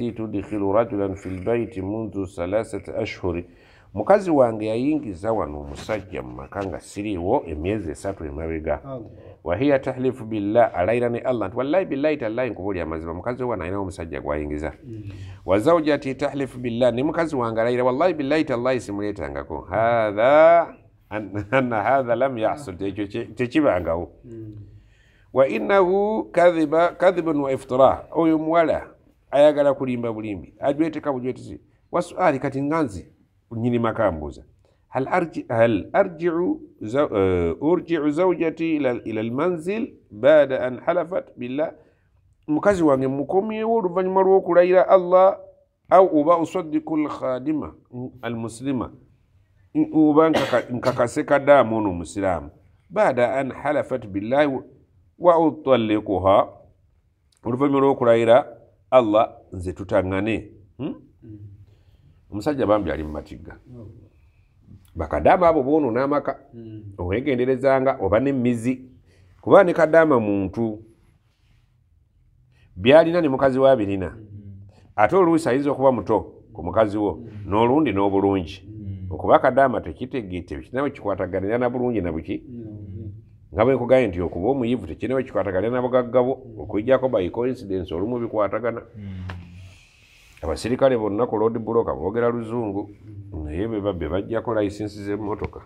تيت دخل رجلا في البيت منذ ثلاثة أشهر mukazi wange yayingiza wano omusajja mumakanga siriiwo emyezi esatu emabega wahiya tahlifu billah alayira ne allah nti wallahi billahi tallahi nkuba olyamazima mukazi wana ayinawo omusajja gwayingiza mm. wazaujati tahlifu billah ne mukazi wange alayira wallahi billahi tallahi simuleetangako anna hatha lam yasul tekibangawo mm. wa innahu kahibun wa iftirah oyo muwala ayagala kulimba bulimbi ajweteka bujwetezi wasuali kati nganzi nyini makambuza hal arjiu eh, urjiu zaujati ila lmanzil bada an halafat billah mukazi wange mukomyewo oluvanyuma lwokulayira allah au oba usadiku lkhadima almuslima oba nkakase kadamu ono omusiramu bada an halafat billahi wa utalikuha oluvanyuma lwokulayira allah nze tutaŋŋane hmm? hmm. omusajja bambi ali mumatigga oh. bakadaama abo boonona amaka hmm. owegenderezanga oba nemmizi kuba ne kadaama muntu byalina ne mukazi wa birina ate oluusi ayinza okuba muto ku mukazi wo n'olundi n'obulungi okuba kadaama tekitegete ekinawe kikwatagana era nabulungi nabuki nga bwenkugaye nti okuba omuyivu tekirinawe kikwatagane nabagaggabo okwijjako by coincidence olumu bikwatagana hmm. abasirikale bonna ku lod broka boogera luzungu naye bebabbe bajjako lisensi zemmotoka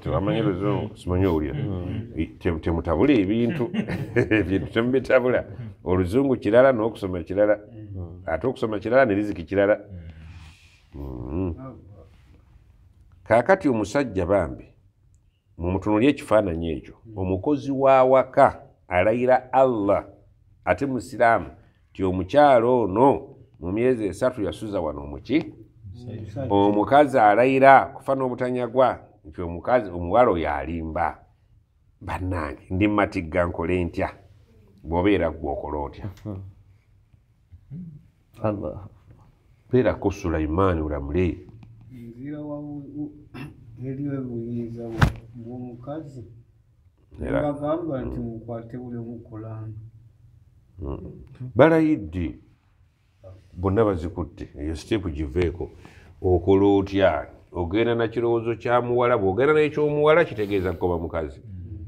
tebamanyi luzungu simanyi owulira hmm. temutabula ebintu ebintu temubitabula oluzungu kirala n'okusoma kirala hmm. ate okusoma kirala neriziki kirala kaakati omusajja bambi mumutunulye ekifaananyi ekyo omukozi waawaka alayira allah ate musiraamu ti omukyalo ono mu myezi esatu yasuza wano omuki omukazi alayira kufa n'obutanyagwa nti omukazi omuwala oyo alimba bannange ndi matigga nkole ntya bwobeera gweokola otya beerako sulaimaani olamule eriwe buyinza bwomukazi bagamba nti mukwate buli omukulano hmm. balayiddi bonna bazikutte eyo sitepu giveeko okola otya ogenda nakirowoozo kyamuwala bwogenda nekyomuwala kitegeeza kugoba mukazi hmm.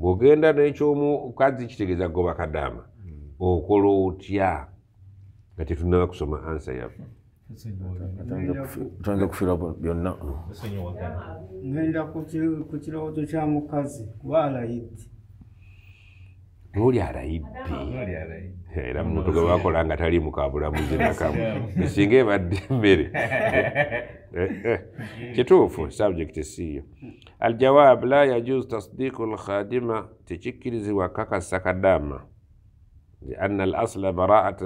bwogenda nekyomukazi kitegeeza kugoba kadaama hmm. okola otya nga tetunaba kusoma ansa yaffe tuanze kufira byonna ngenda ku kirowoozo kya mukazi kuba alayidde lwoli alayidde era muto gwe bakola nga taliimu kabulamuzi nakamu esinga ebadde emmere eh, eh, eh. kituufu subject siiyo aljawab la yajuz tasdiiku lkhadima tekikkirizibwa kakasa kadaama lianna al asla baraat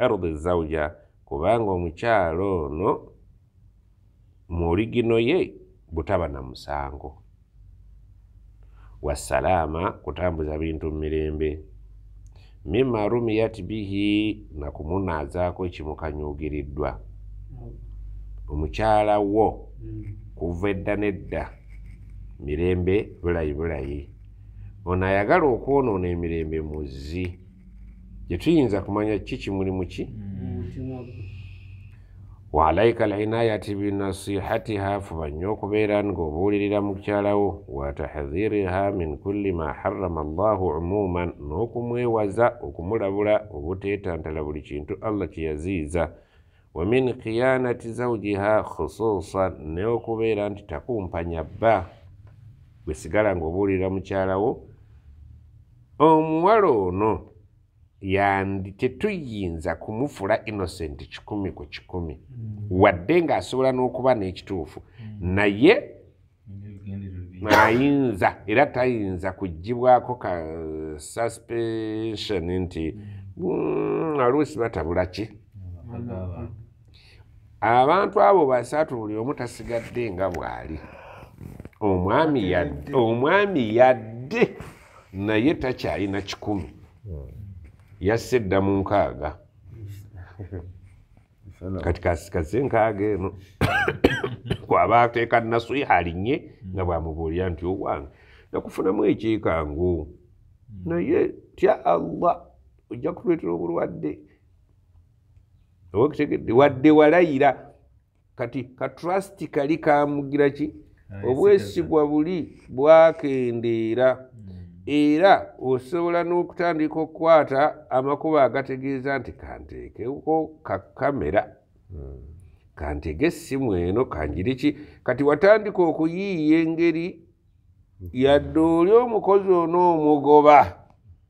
irdi zauja kubanga omukyalo ono mu origino ye butaba na musango wasalaama kutambuza bintu mu mirembe mimarumiyat bihi nakumunazaako kimukanyugiriddwa omukyala wo kuva edda nedda mirembe bulayi bulayi ono ayagala okwonoona emirembe muzzi gye tuyinza kumanya ki kimulimu ki mm -hmm. waalaika alinayati binasihatiha fuba nnyo okubeera ng'obuulirira mukyalawo watahdhiriha min kulli ma harama allahu umuuman n'okumwewaza okumulabula obuteetantala buli kintu allah kyeyaziiza wa min khiyanati zawjiha khususan ne okubeera nti takumpanya bba gwesigala ng'obuulirira mukyalawo omuwala ono yandititetuyinza kumufula innocent kikumi ku kikumi mm. wadde ngaasobola n'okuba n'ekituufu mm. naye ayinza era tayinza kugibwako ka suspension nti mm. oluusi batabula ki abantu abo basatu buli omu tasigadde nga bwali omwami yadde naye takyayina kikumi yassa edda mu nkaaga kati kasikaze enkaaga eno kwaba ateeka nasuiha alinye nga bwamubuulira nti owange nakufunamu ekyekangu naye tya allah ojja kutuleetera obulwadde owekitegedde wadde walayira kati katrasiti kali kamugira ki obwesigwa buli bwakendeera hmm. era osobola n'okutandika okukwata amakuba agategeeza nti kanteekeko kakamera hmm. kantege essimu eno kanjiri ki kati watandika okuyiiya engeri yadde hmm. oli omukozi ono omugoba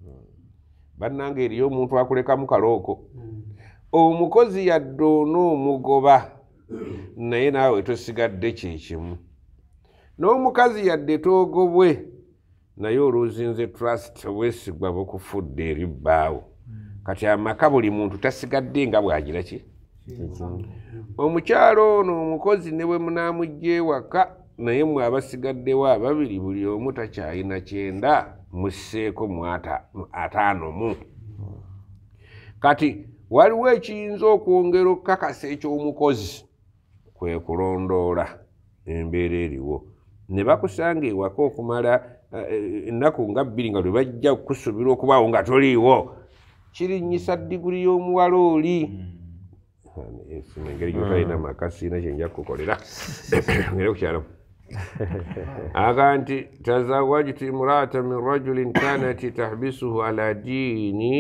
hmm. bannange eriyo omuntu akuleka mukalooko omukozi yadde ono omugoba naye naawe tosigadde kyekimu n'omukazi yadde toogobwe naye oluzinze trust obwesigwa bukufudde eribbaawo mm. kati amaka buli muntu tasigadde nga bwagira ki omukyalo ono omukozi ne bwe munaamujja ewaka naye mwe abasigaddewo ababiri buli omu takyayina kyenda musseeko ataano mu kati waliwo ekiyinza okwongera okukakasa ekyomukozi kwe kulondoola embeera eriwo ne bakusanga ewaka okumala Eh, ennaku nga bbiri nga lwe bajja kusubirwa okubaawo nga toliiwo kirinyisa diguri y'omuwala oli hmm. eh, engeri gyotalina makasi hmm. na kyenja kukolera ngere kukyalamu aga nti tazawajtu imraata min rajulin kanat tahbisuhu ala diini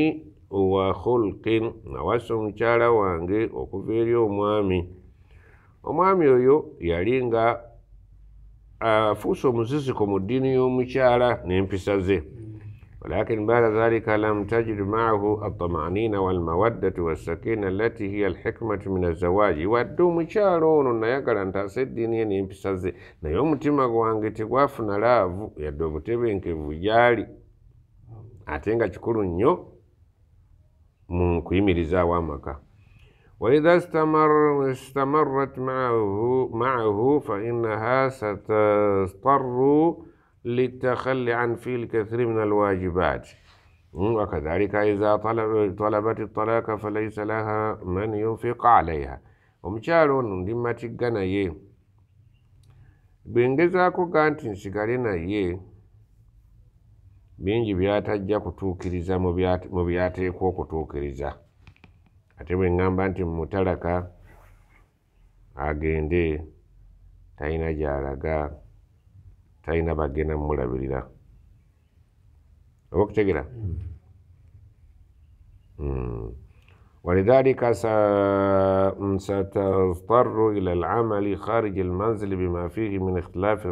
wa khulkin nawasa omukyala wange okuva eri omwami omwami oyo yali nga afuuse omuzizi ku mu ddiini y'omukyala n'empisa ze walakin baada dhalika lam tajid maahu atamanina walmawaddatu wasakina alati hiya alhikmatu min azawaaji wadde omukyala ono nayagala ntaasa eddiini ye n'empisa ze naye omutima gwange tegwafuna laavu yadde obutebenkevu gyali ate nga kikulu nnyo mu kuyimirizaawo amaka وإذا استمر استمرت معه معه فإنها ستضطر للتخلي عن في الكثير من الواجبات وكذلك إذا طلب طلبت الطلاق فليس لها من ينفق عليها ومشالو لما تجنا يي بينجزا كو كانت شكارينا يي جاكو تو مبيات مبياتي كو كو ate ngamba nti mutalaka agende talina gy'alaga talina bagenda mumulabirira oba okutegera ولذلك ستضطر إلى العمل خارج المنزل بما فيه من اختلاف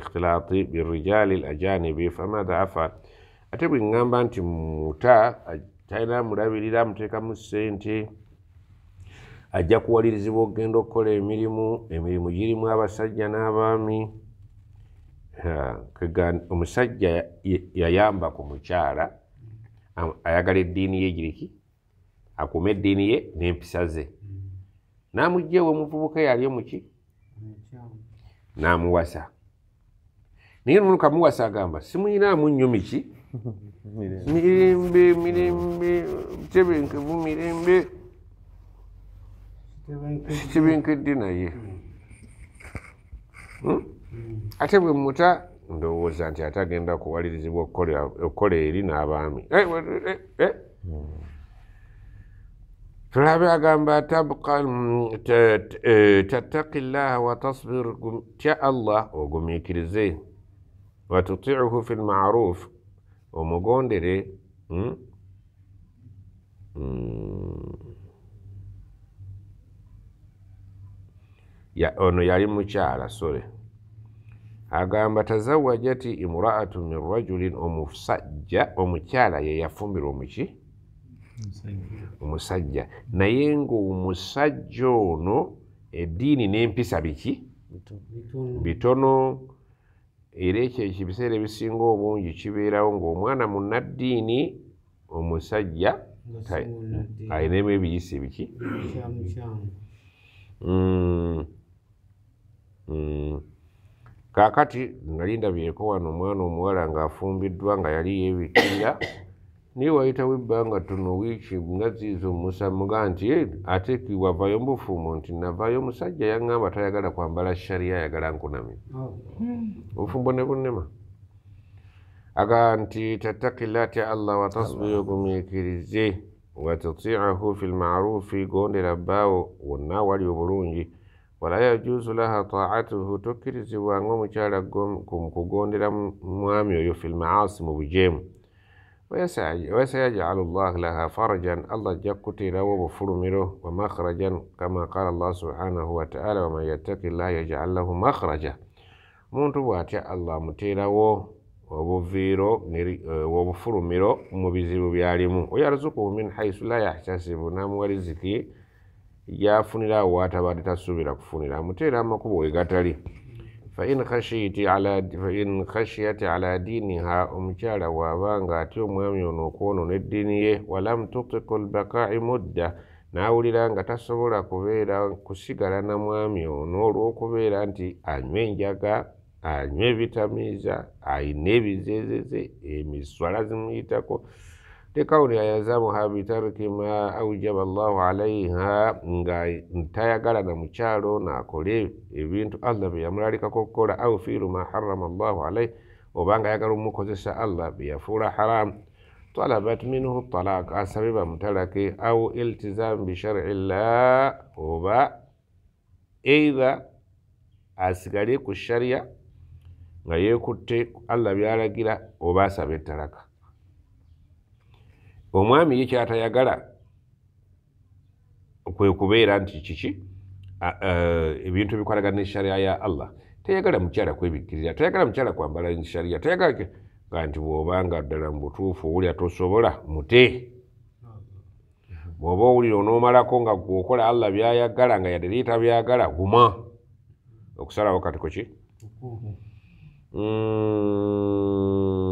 اختلاط بالرجال الأجانب فماذا أفعل؟ أتبقى نغمبان تموتا talina mulabirira amuteekamu ssente ajja kuwalirizibwa okgenda okukola emirimu emirimu girimu abasajja n'abaami omusajja yayamba ku mukyala ayagala eddiini ye giriki akuuma eddiini ye n'empisa ze n'amugjaewe omuvubuka yali muki n'amuwasa naye nonokamuwasa agamba simuyinaamu nnyumiki Mirin bi, mirin bi, çebin ki bu mirin bi. Çebin ki dina ye. Ate bu muta, ndo uwa zanti ata genda kuwali zibu okole ili na abami. Eh, eh, eh. Tulabi agamba tabuka tataki Allah wa tasbir tia Allah wa gumikirize wa tuti'uhu fil ma'ruf omugondere hmm? Hmm. ono yali mukyala sore agamba tazawajati imuraatu min rajulin omusajja omukyala yeyafumbirwa omuki omusajja naye ngaomusajja ono eddiini n'empisa biki bitono, bitono. era ekyo ekibiseera ebisinga obungi kibeerawo ng'omwana munnaddiini omusajja alinamu ebiyisa biki mm. Mm. kaakati nga lindabyeko wano omwana omuwala ng'afumbiddwa nga yali yeebikkirira naye wayitawo ebbanga tono wiiki nga ziiza omusamuga nti eh, ate wavaayo mbufuumu nti navaayo omusajja yaŋŋamba tayagala kwambala shariya ayagala nkunami obufumbo oh. hmm. ne bunema aga nti tattakilati allah watasbiri ogumiikirize watatiahu fi lmarufi gondera bbaawo wonna wali obulungi wala yajuzu laha taatuhu tokkirizibwanga omukyala kugondera mwami oyo fi lmaasi mu bujeemu ويسيجعل الله لها فرجا الله جكتي لو بفرمرو ومخرجا كما قال الله سبحانه وتعالى ومن يتق الله يجعل له مخرجا muntu bw'atya allah amuteerawo obuviiro obufulumiro mu bizibu byalimu wayaruzukuhu min haisu la yahtasibu n'amuwa riziki gy'afunira awo waataba tetasuubira kufunira amuteera amakubo فإن خشيتي على فإن خشيتي على دينها أم جارة وأبانغا توم يوم يكون الدنيا ولم تطق البقاء مدة naawuli langa tasobola kubeera kusigala na mwami ono olw'okubeera nti anywa enjaga anywa ebitamiiza ayina ebizezeze emiswala zimuyitako tekawulya yaza muha bitariki ma aujaba allahu alaiha nga ntayagala na mukyalo nakole ebintu allah byeyamulalikako okukola au fiiru ma harama allahu alaihi obanga ayagala omukozesa allah byeyafuula haramu talabat minhu talaka asabe bamutalake au iltizamu bishari llah oba eitha asigale ku shariya nga yekutte allah byalagira oba asabe etalaka omwami ye kyatayagala kwe kubeera nti kiki ebintu ebikwanagana nesharia ya allah teyagala mukyala kwebikkirira tayagala mukyala kwambala nsharia tayagala nga nti bwobanga ddala mubutuufu owulira tosobola mute bwoba owulira onomalako nga gweokola allah byayagala nga yadereeta byagala guma okusalawo kati kuki mm.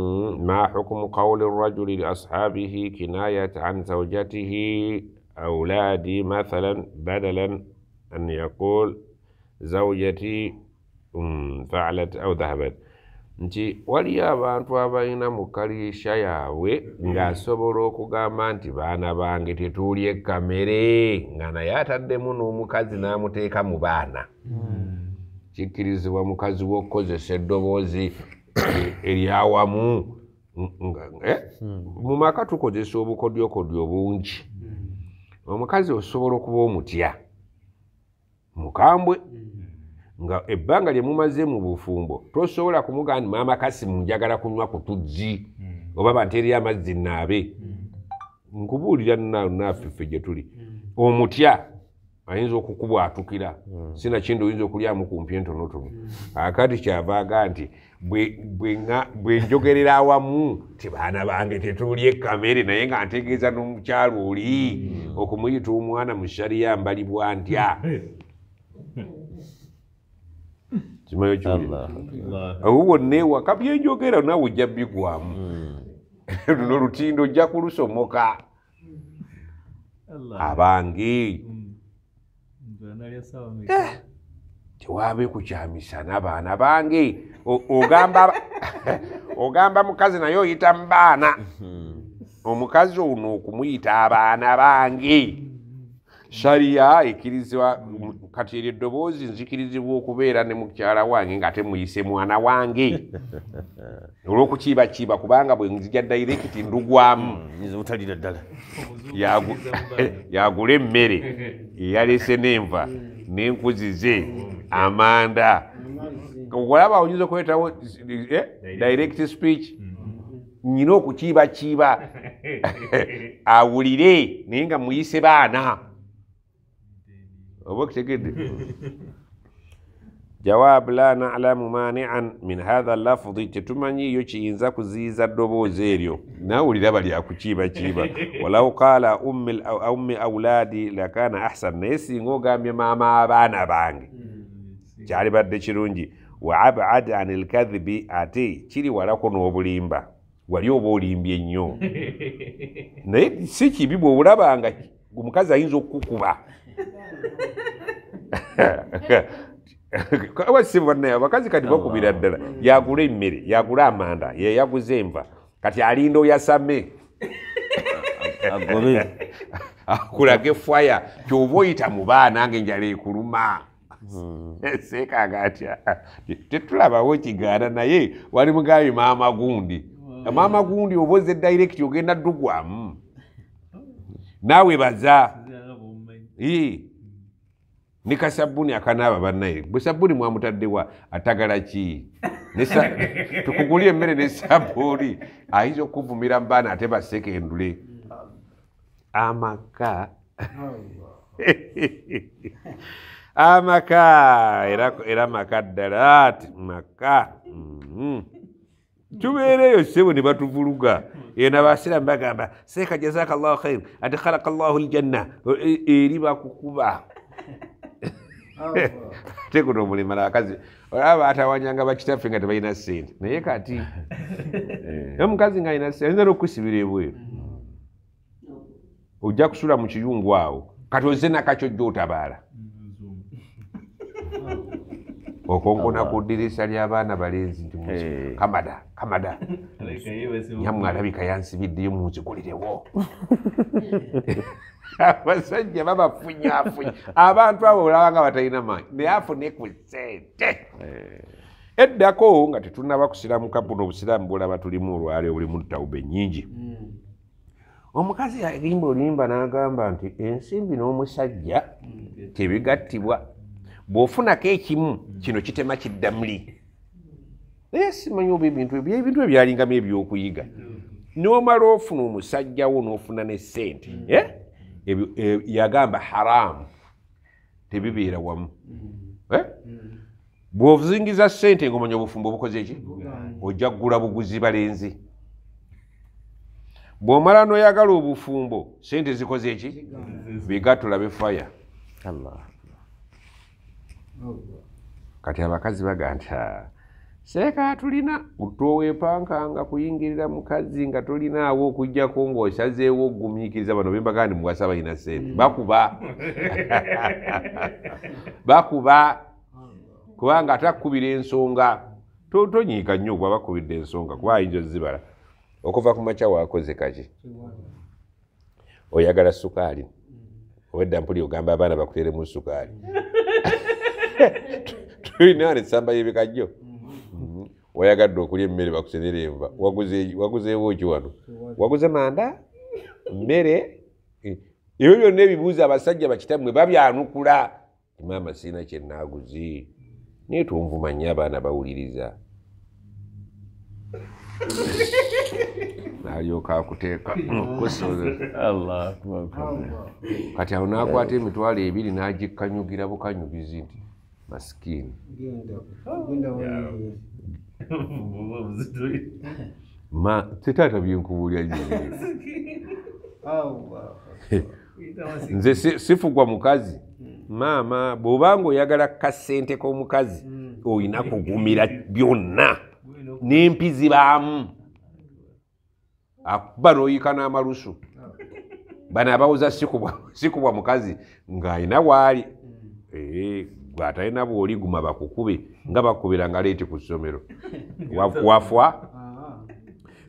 ما حكم قول الرجل لأصحابه كناية عن زوجته أولادي مثلا بدلا أن يقول زوجتي فعلت أو ذهبت nti waliyo abantu abalina mukalisha yaabwe ng'asobola okugamba nti baana bange tetuulya ekamere nga naye ataddemu n'omukazi n'amuteeka mu baana hmm. kikkirizibwa mukazi w'okukozesa eddoboozi e-, eryawamu Eh? Hmm. mu maka tukozesa obukodyokodyo obungi hmm. omukazi osobola okuba omutya mukambwe hmm. nga ebbanga lye mumaze mu bufumbo tosobola kumugaa ni maama kasi munjagala kunywa ku tuzzi oba banteeriyo amazzi naabe nkubuulira naffe ffe gye tuli omutya ayinza okukubwatukira hmm. sinakindi oyinza okulyamu kumpi entonotono hmm. akati kyavaaga nti bwe njogerera awamu tibaana bange tetuuly ekamere naye nga ntegeeza n'omukyalo oli hmm. okumuyita omwana mu shariya mbalibwa ntya kimayo ky obubonneewaka byenjogera naawe ojja bigwamu luno lutindo ojja kulusomoka abange Eh, tewaabe kukyamisana baana bange ogamba mukazi naye oyita mu baana mhm. omukazi ono okumuyita abaana bange mm -hmm. sharia ekkirizibwa kati eryo eddoboozi nzikirizibwa okubeera ne mukyala wange nga te muyise mwana wange olwokukiibakiiba kubanga bwe nzija dairekiti ndugwamu hmm, yagula emmere eyalese n'enva n'enkuzize amanda olaba oyinza okwetawo eh, direct speech mm-hmm. nyina okukiibakiiba awulire naye nga muyise baana وبكت كده جواب لا نعلم مانعا من هذا اللفظ تتمني يوشي إنزاك زيزا دوبو زيريو ناولي دبالي أكو تشيبا تشيبا ولو قال أم أو أم أولادي لكان أحسن نيسي نغو قام يما ما بانا بانج جاري بادي شرونجي وعبعد عن الكذب أتي تشيري ولكو نوبوليمبا waliwo oba olimbi ennyo naye si kibi bweobulabanga omukazi ayinza okukukuba wasibanaye abakazi kati bakubira ddala yagula emmere yagula amanda ye yaguza enva kati alinda oyasame akulaga efwaya kyoba oyita mu baana nga enjala ekuluma hmm. seekaga atya tetulabawo kigaana naye wali mugambye maama gundi hmm. maama gundi oba oze edirekiti ogenda ddugwamu naawe baza ne kasabuni akanaaba bannaye bwe sabuni mwamutaddewa atagala ki tukugulye emmere ne sabuni ayinza okuvumira mu baana ate basekendule amaka amaka era maka ddala ti maka mm -hmm. tubeera eyo sebo ne batuvuluga eno abasiramu bagamba seeka jazaka llahu khairi ati khalaka llahu ljanna eri e, bakukuba tekuno omulimala bakazi olaba batawanyanga bakitaffe nga tebalina sente naye kati eh, omukazi nga alina sente ayinza nokwisibira ebweru mm. ojja kusula mu kiyungu awo kati oze nakakyo jjo otabaala mm. okonkona ku ddirisa ly'abaana balenzi Eh. kamada kamada nyamwe alabika yansibiddeyo munzikolerewo abasajja babafunyafunya abantu abo olabanga batalina maanyi neafune ku sente eh. eddako nga tetunaba kusiramu kabuno obusiraamu bwolaba tulimu olwali obulimu ttawuba ennyingi hmm. omukazi yagimba oluyimba n'agamba nti ensimbi n'omusajja hmm. tebigattibwa bw'ofunako ekimu kino kitema kiddamuli naye simanyi oba ebintu ebyo ebintu ebyo byalingamu ebyokuyiga noomala ofuna omusajjawo n'ofuna nessente mm. eh? eh, yagamba haramu tebibeera wamu mm. Eh? Mm. bw'ozingiza ssente ngaomanya obufumbo obukoze eki ojja kugula buguzi balenzi bw'omala noyagala obufumbo sente zikoze eki bigatulabe faya oh, kati abakazi bagantaa ah, seeka tulina otwoweepanka nga kuyingirira mukazi nga tolinaawo okugjako ng'osazeewo ogumiikiriza bano bembaga ndi muwasa balina sente mm. bakuba bakuba kubanga atakkubira ensonga tonyiika nnyo okuba bakubidde ensonga kuba ayinza ozibala okuva ku makya waakoze kaki oyagala sukaali mm. obedda mpuli ogamba abaana bakuteeremu sukaali tulina wano essamba y'ebikajjo oyagadde mm-hmm. okulya emmere bakusenera enva waguzeewoki wano waguze manda mmere eh, ebyo byonna ebibuuza abasajja bakitammwe babyanukula timaama siina kyenaaguzi naye tunvumanye abaana bawuliriza nalyoka akuteeka kati awo nakwata emitwalo ebiri nagikanyugira bukanyugizi nti maskini oh. tetaata oh, byenkubulya nze sifugwa mukazi hmm. maama bwobanga oyagala kasente k'omukazi hmm. oyina kugumira byonna n'empizibaamu akuba n'oyika n'amalusu oh. bano abawoza sikubwa mukazi ng'ayina waali hmm. eh. gwatalina bwoli guma bakukube nga bakubira nga leete ku ssomero wafwa ah.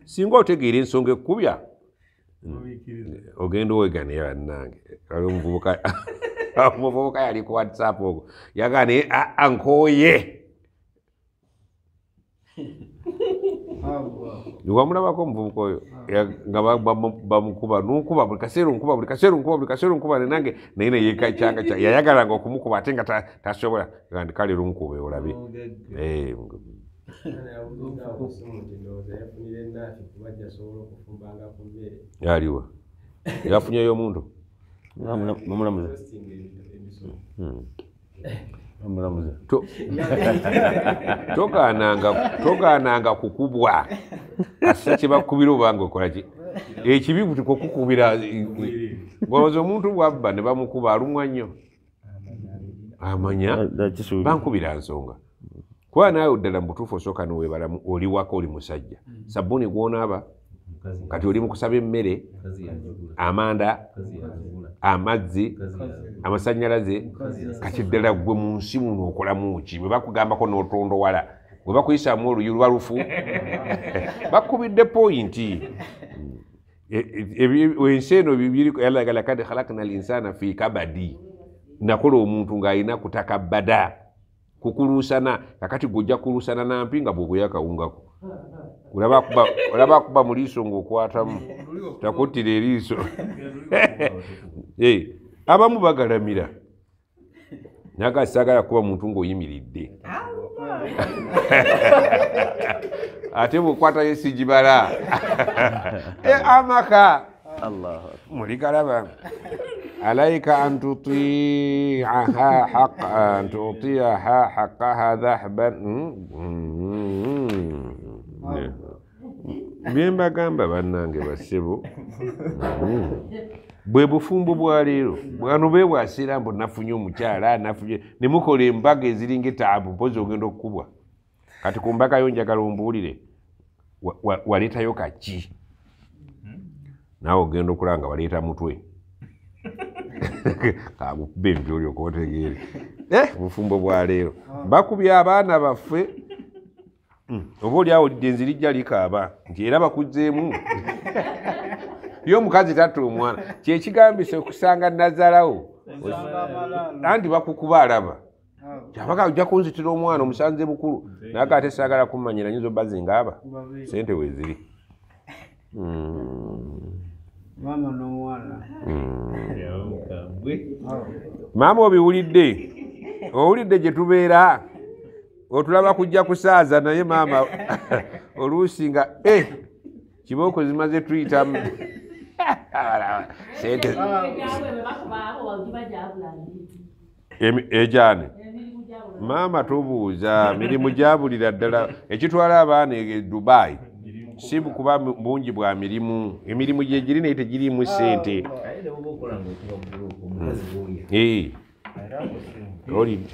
singa otegeera ensonga ekkubya ogenda owegane bannange omuvubuka yali ku whatsapp ogo yagane ankoye wamulabako omuvubuka oyo nga bamukuba nkuba buli kaseera onkuba buli kaseera onkuba buli kaseera onkuba nenange naye neyekacanga ca yayagalanga okumukuba ate nga tasobola gandi kale lunkuba olabe eh, aliwa yafunyeyo omuntu omulamuzi togaananga kukubwa asa kyebakubira obanga okolaki ekibi kokukubira eh, eh, gwabaza omuntu bwabba ne bamukuba alumwa nnyo amanya bankubira nsonga kuba naawe ddala mubutuufu osooka niwebalamu oli waka oli musajja sabbuuni gwonaaba kati oli mukusaba emmere amanda amazzi amasanyalaze kakiddala gwe mu nsi muno okolamu ki bwe bakugambako n'otondowala bwe bakuyisaamu oluyi lwalufu bakubidde pointi e, e, e, ensi eno yalagala kad khalakna linsana fi kabadi nakola omuntu ng'alina kutakabada kukulusana kakati gwojja kulusana nampi nga bwobweyakawungako olaba akuba mu liiso ngaokwatamu takuttira eriiso eh, abamu bagalamira nagasagala kuba muntu ngaoyimiridde ate bwekwatayo sigibala eh, amaka muligalaba alaika antutiaha haqa hadhahban hmm? Hmm, hmm, byembagamba bannange basebo mm. bwe bufumbo bwaleero bano bebwasira mbu nafunye omukyala nafunye nemukola embaga eziringa etaabu mpozi ogenda okukubwa kati ku mbaga yonjagala ombuulire waleetayo kaki naawe ogenda okulaba nga waleeta mutwe kagukuba ebyolyokootegeere eh? bufumbo bwaleero bakubye abaana baffe Hmm. oba oli awulidde nzi lijja likaaba nti era bakuzeemu yomukazi tatta omwana kyekigambisa okusanga nazalawo anti bakukuba alaba abaga ojja kunzitira omwana omusanze bukulu naga ate saagala kumanyira nyinza oba zingaaba sente weziri maama obiwulidde owulidde gye tubeera otulaba kujja kusaaza naye maama oluusi nga e kibooko zimaze tuyitamu ejane maama tubuuza mirimu gyabulira ddala ekitwala abaana edubayi sibukuba bungi bwa mirimu emirimu gyegiri naye tegirimu sente ah, tolima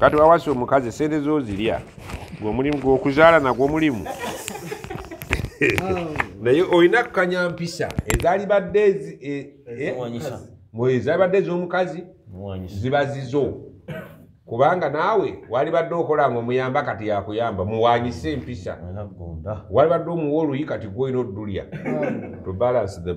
kati wawasi omukazi esente zozirya gweomulimu gwokuzaala nagwomulimu oh. naye olina kukanya mpisa ezaali badde e, e, ezaali badde ez'omukazi ziba zizo kubanga naawe wali badde okola nga omuyamba kati yakuyamba muwanyise empisa wali badde omuwa oluyi kati gwoyina oddulya oh.